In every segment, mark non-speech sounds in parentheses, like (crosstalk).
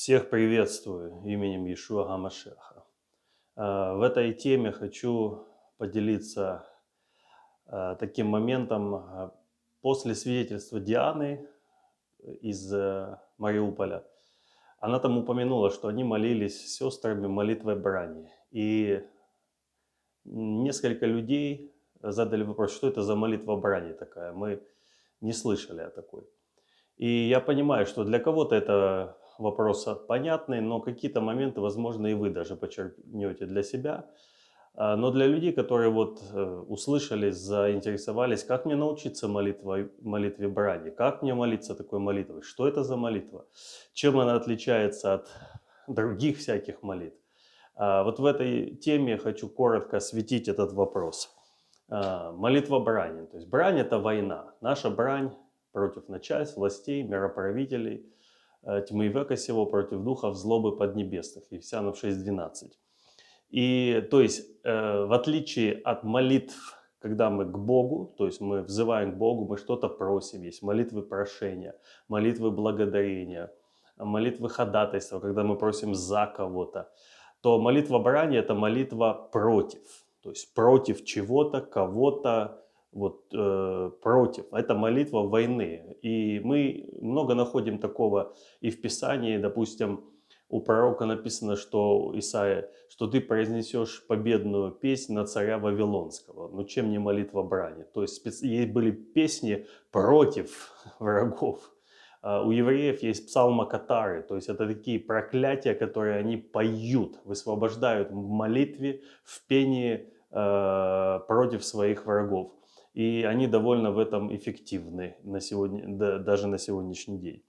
Всех приветствую именем Иешуа Гамашеха. А, в этой теме хочу поделиться а, таким моментом. А, после свидетельства Дианы э, из э, Мариуполя, она там упомянула, что они молились с сестрами молитвой брани. И несколько людей задали вопрос, что это за молитва брани такая? Мы не слышали о такой. И я понимаю, что для кого-то это вопроса понятный, но какие-то моменты, возможно, и вы даже почерпнете для себя. А, но для людей, которые вот э, услышали, заинтересовались, как мне научиться молитвой, молитве брани, как мне молиться такой молитвой, что это за молитва, чем она отличается от других всяких молитв. А, вот в этой теме я хочу коротко осветить этот вопрос. А, молитва брани. То есть брань – это война. Наша брань против начальств, властей, мироправителей – Э, тьмы века сего против духов злобы поднебесных. Ефесянам 6.12. И то есть, э, в отличие от молитв, когда мы к Богу, то есть мы взываем к Богу, мы что-то просим, есть молитвы прошения, молитвы благодарения, молитвы ходатайства, когда мы просим за кого-то, то молитва брани – это молитва против, то есть против чего-то, кого-то, вот, э, против. Это молитва войны. И мы много находим такого и в Писании, допустим, у пророка написано, что Исаия, что ты произнесешь победную песнь на царя Вавилонского. Но ну, чем не молитва брани? То есть специ... есть были песни против (laughs) врагов. А у евреев есть псалмокатары, то есть это такие проклятия, которые они поют, высвобождают в молитве, в пении э, против своих врагов и они довольно в этом эффективны на сегодня, да, даже на сегодняшний день.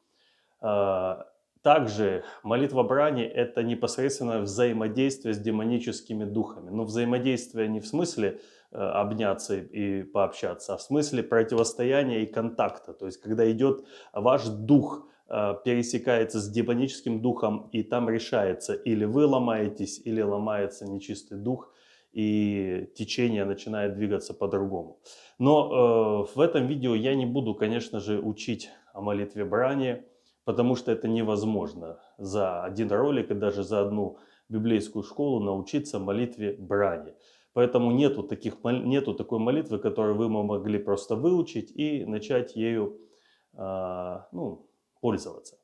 А, также молитва брани – это непосредственно взаимодействие с демоническими духами. Но ну, взаимодействие не в смысле э, обняться и пообщаться, а в смысле противостояния и контакта. То есть, когда идет ваш дух, э, пересекается с демоническим духом, и там решается, или вы ломаетесь, или ломается нечистый дух – и течение начинает двигаться по-другому. Но э, в этом видео я не буду, конечно же, учить о молитве брани, потому что это невозможно за один ролик и даже за одну библейскую школу научиться молитве брани. Поэтому нету, таких, нету такой молитвы, которую вы могли просто выучить и начать ею э, ну, пользоваться.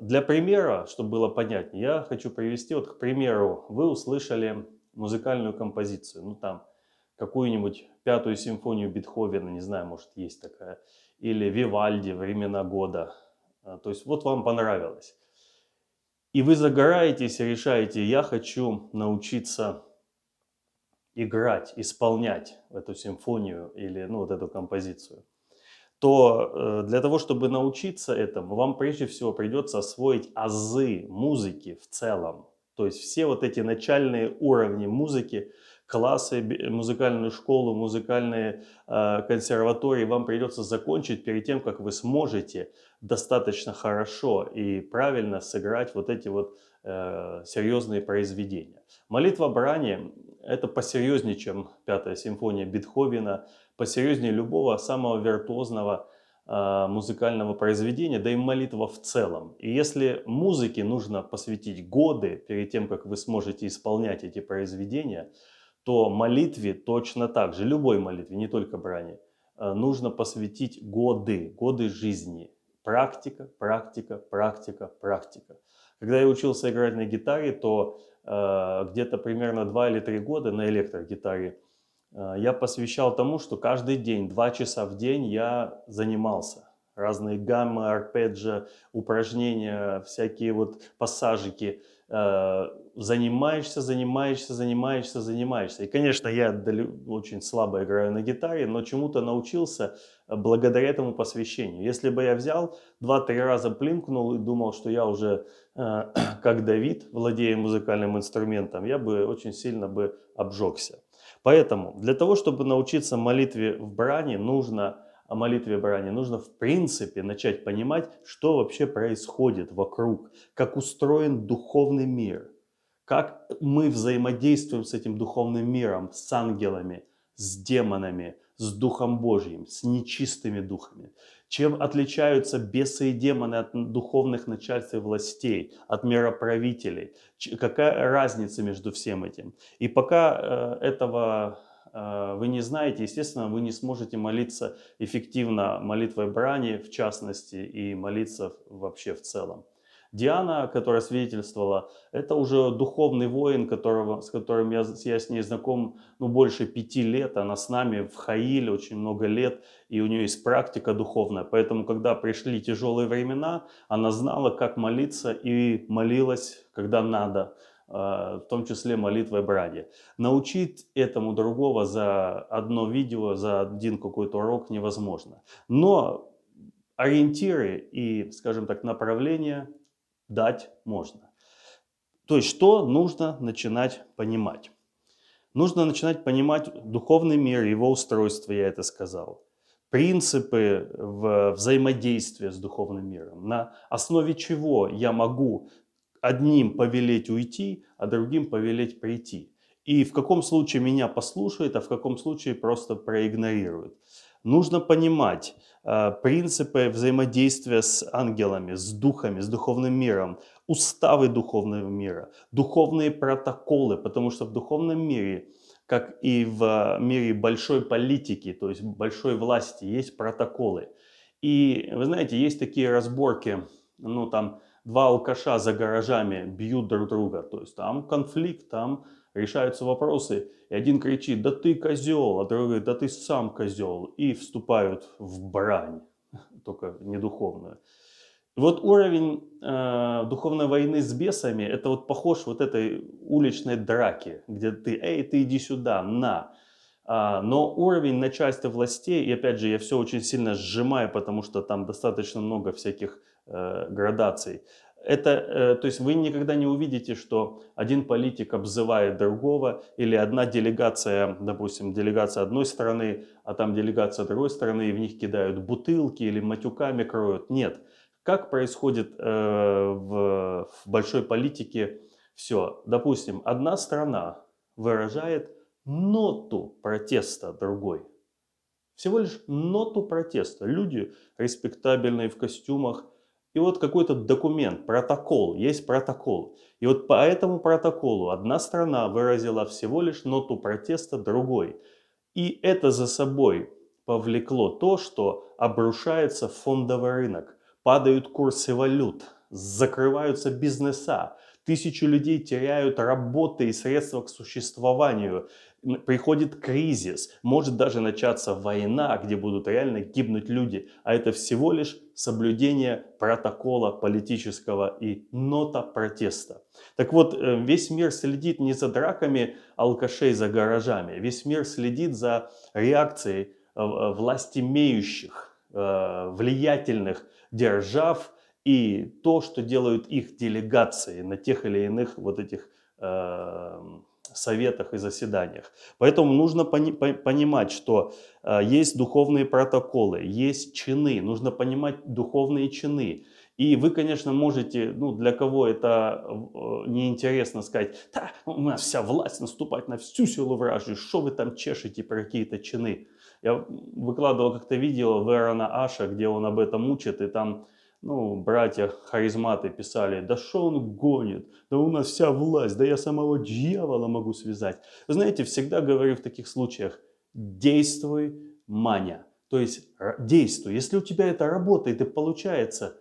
Для примера, чтобы было понятнее, я хочу привести, вот к примеру, вы услышали музыкальную композицию, ну там какую-нибудь пятую симфонию Бетховена, не знаю, может есть такая, или Вивальди «Времена года». А, то есть вот вам понравилось. И вы загораетесь и решаете, я хочу научиться играть, исполнять эту симфонию или ну, вот эту композицию, то э, для того, чтобы научиться этому, вам прежде всего придется освоить азы музыки в целом. То есть все вот эти начальные уровни музыки, классы, музыкальную школу, музыкальные э, консерватории вам придется закончить перед тем, как вы сможете достаточно хорошо и правильно сыграть вот эти вот э, серьезные произведения. Молитва брани – это посерьезнее, чем пятая симфония Бетховена, посерьезнее любого самого виртуозного Э, музыкального произведения, да и молитва в целом. И если музыке нужно посвятить годы перед тем, как вы сможете исполнять эти произведения, то молитве точно так же, любой молитве, не только брани, э, нужно посвятить годы, годы жизни. Практика, практика, практика, практика. Когда я учился играть на гитаре, то э, где-то примерно 2 или 3 года на электрогитаре Э, я посвящал тому, что каждый день, два часа в день я занимался. Разные гаммы, арпеджи, упражнения, всякие вот пассажики. Э, занимаешься, занимаешься, занимаешься, занимаешься. И, конечно, я очень слабо играю на гитаре, но чему-то научился э, благодаря этому посвящению. Если бы я взял, два-три раза плинкнул и думал, что я уже (clears throat) как Давид, владея музыкальным инструментом, я бы очень сильно бы обжегся. Поэтому для того, чтобы научиться молитве в бране, нужно о молитве брани, нужно в принципе начать понимать, что вообще происходит вокруг, как устроен духовный мир, как мы взаимодействуем с этим духовным миром, с ангелами, с демонами, с Духом Божьим, с нечистыми духами. Чем отличаются бесы и демоны от духовных начальств и властей, от мироправителей? Какая разница между всем этим? И пока э, этого э, вы не знаете, естественно, вы не сможете молиться эффективно молитвой брани, в частности, и молиться вообще в целом. Диана, которая свидетельствовала, это уже духовный воин, которого, с которым я, я с ней знаком ну, больше пяти лет. Она с нами в Хаиле очень много лет, и у нее есть практика духовная. Поэтому, когда пришли тяжелые времена, она знала, как молиться, и молилась, когда надо э, в том числе молитвой браги. Научить этому другого за одно видео, за один какой-то урок невозможно. Но ориентиры и, скажем так, направления дать можно. То есть что нужно начинать понимать? Нужно начинать понимать духовный мир, его устройство, я это сказал. Принципы взаимодействия с духовным миром. На основе чего я могу одним повелеть уйти, а другим повелеть прийти. И в каком случае меня послушает, а в каком случае просто проигнорирует нужно понимать э, принципы взаимодействия с ангелами, с духами, с духовным миром, уставы духовного мира, духовные протоколы, потому что в духовном мире как и в мире большой политики, то есть большой власти, есть протоколы. И вы знаете, есть такие разборки, ну там два алкаша за гаражами бьют друг друга, то есть там конфликт, там решаются вопросы, и один кричит «да ты козел», а другой «да ты сам козел», и вступают в брань, (laughs) только не духовную. Вот уровень э, духовной войны с бесами, это вот похож вот этой уличной драки, где ты «эй, ты иди сюда, на». А, но уровень начальства властей, и опять же, я все очень сильно сжимаю, потому что там достаточно много всяких э, градаций – это, э, то есть вы никогда не увидите, что один политик обзывает другого, или одна делегация, допустим, делегация одной страны, а там делегация другой страны, и в них кидают бутылки или матюками кроют. Нет. Как происходит э, в большой политике все? Допустим, одна страна выражает ноту протеста другой. Всего лишь ноту протеста. Люди респектабельные в костюмах – и вот какой-то документ, протокол, есть протокол. И вот по этому протоколу одна страна выразила всего лишь ноту протеста другой. И это за собой повлекло то, что обрушается фондовый рынок, падают курсы валют, закрываются бизнеса, тысячи людей теряют работы и средства к существованию приходит кризис, может даже начаться война, где будут реально гибнуть люди. А это всего лишь соблюдение протокола политического и нота протеста. Так вот, э, весь мир следит не за драками алкашей за гаражами, весь мир следит за реакцией э, э, власть имеющих, влиятельных держав и то, что делают их делегации на тех или иных вот этих эм, советах и заседаниях. Поэтому нужно пони понимать, что э, есть духовные протоколы, есть чины, нужно понимать духовные чины. И вы, конечно, можете, ну, для кого это э, неинтересно сказать, да, у нас вся власть наступать на всю силу вражью, что вы там чешете про какие-то чины. Я выкладывал как-то видео Верона Аша, где он об этом учит, и там ну, братья-харизматы писали, да что он гонит, да у нас вся власть, да я самого дьявола могу связать. знаете, всегда говорю в таких случаях, действуй, маня. То есть действуй. Если у тебя это работает и получается,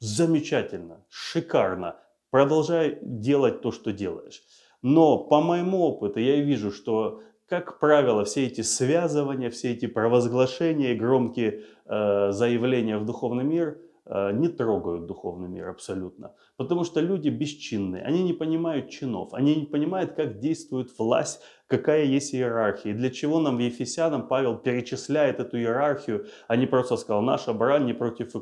замечательно, шикарно. Продолжай делать то, что делаешь. Но по моему опыту я вижу, что, как правило, все эти связывания, все эти провозглашения, громкие э, заявления в духовный мир – Э, не трогают духовный мир абсолютно. Потому что люди бесчинные, они не понимают чинов, они не понимают, как действует власть, какая есть иерархия. И для чего нам в Ефесянам Павел перечисляет эту иерархию, а не просто сказал, наша брань не против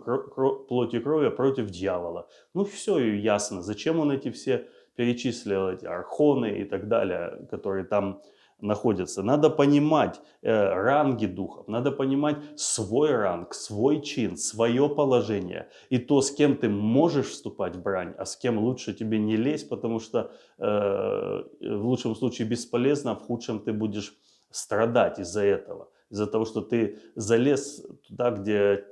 плоти крови, а против дьявола. Ну все и ясно, зачем он эти все перечислил, эти архоны и так далее, которые там находятся. Надо понимать э, ранги духов, надо понимать свой ранг, свой чин, свое положение и то, с кем ты можешь вступать в брань, а с кем лучше тебе не лезть, потому что э, в лучшем случае бесполезно, а в худшем ты будешь страдать из-за этого, из-за того, что ты залез туда, где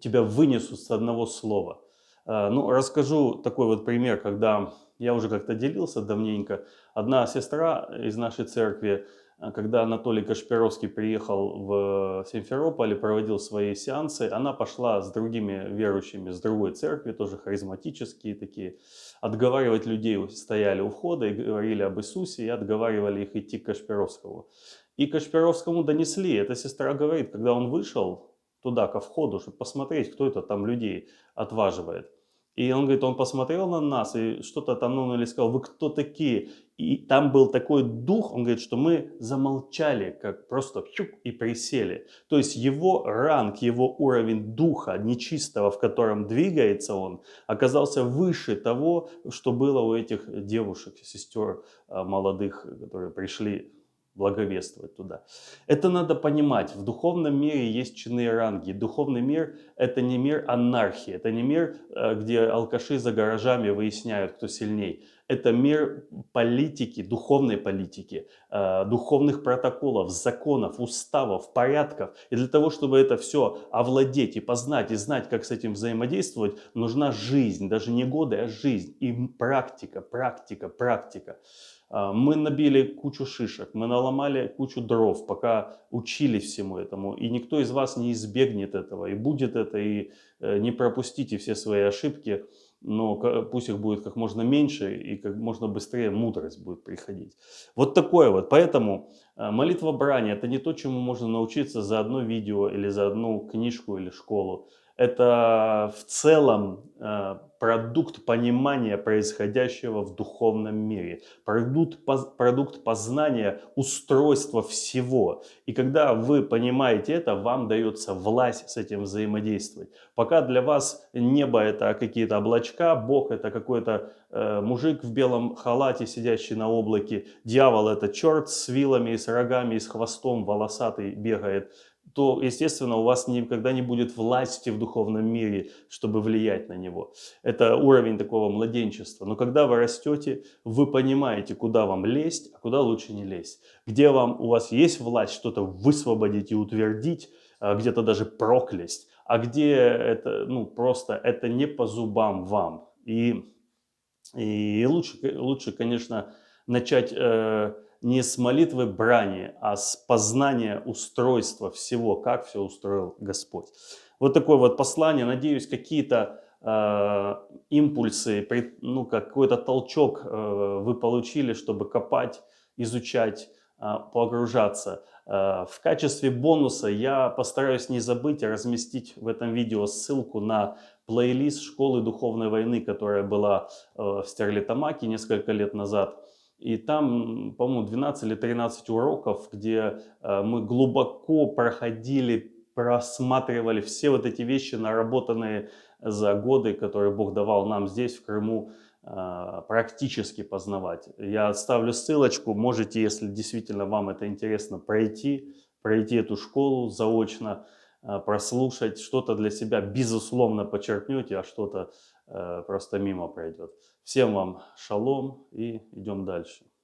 тебя вынесут с одного слова – Э, ну, расскажу такой вот пример, когда я уже как-то делился давненько. Одна сестра из нашей церкви, э, когда Анатолий Кашпировский приехал в э, Симферополь и проводил свои сеансы, она пошла с другими верующими, с другой церкви, тоже харизматические такие, отговаривать людей стояли у входа и говорили об Иисусе, и отговаривали их идти к Кашпировскому. И Кашпировскому донесли, эта сестра говорит, когда он вышел туда, ко входу, чтобы посмотреть, кто это там людей отваживает, и он говорит, он посмотрел на нас и что-то там, ну, или сказал, вы кто такие? И там был такой дух, он говорит, что мы замолчали, как просто чук, и присели. То есть его ранг, его уровень духа нечистого, в котором двигается он, оказался выше того, что было у этих девушек, сестер э, молодых, которые пришли благовествовать туда. Это надо понимать. В духовном мире есть чины и ранги. Духовный мир — это не мир анархии, это не мир, э, где алкаши за гаражами выясняют, кто сильней. Это мир политики, духовной политики, э, духовных протоколов, законов, уставов, порядков. И для того, чтобы это все овладеть и познать, и знать, как с этим взаимодействовать, нужна жизнь, даже не годы, а жизнь и практика, практика, практика. Э, мы набили кучу шишек, мы наломали кучу дров, пока учили всему этому. И никто из вас не избегнет этого, и будет это, и э, не пропустите все свои ошибки но пусть их будет как можно меньше и как можно быстрее мудрость будет приходить. Вот такое вот. Поэтому э, молитва брани – это не то, чему можно научиться за одно видео или за одну книжку или школу это в целом э, продукт понимания происходящего в духовном мире, продукт, продукт познания устройства всего. И когда вы понимаете это, вам дается власть с этим взаимодействовать. Пока для вас небо это какие-то облачка, Бог это какой-то э, мужик в белом халате, сидящий на облаке, дьявол это черт с вилами и с рогами и с хвостом волосатый бегает, то, естественно, у вас никогда не будет власти в духовном мире, чтобы влиять на него. Это уровень такого младенчества. Но когда вы растете, вы понимаете, куда вам лезть, а куда лучше не лезть. Где вам, у вас есть власть что-то высвободить и утвердить, а где-то даже проклясть, а где это, ну, просто это не по зубам вам. И, и лучше, лучше, конечно, начать... Э, не с молитвы брани, а с познания устройства всего, как все устроил Господь. Вот такое вот послание. Надеюсь, какие-то э, импульсы, ну, какой-то толчок э, вы получили, чтобы копать, изучать, э, погружаться. Э, в качестве бонуса я постараюсь не забыть разместить в этом видео ссылку на плейлист «Школы духовной войны», которая была э, в Стерлитамаке несколько лет назад – и там, по-моему, 12 или 13 уроков, где э, мы глубоко проходили, просматривали все вот эти вещи, наработанные за годы, которые Бог давал нам здесь, в Крыму, э, практически познавать. Я оставлю ссылочку, можете, если действительно вам это интересно, пройти, пройти эту школу заочно, э, прослушать, что-то для себя, безусловно, подчеркнете, а что-то просто мимо пройдет. Всем вам шалом и идем дальше.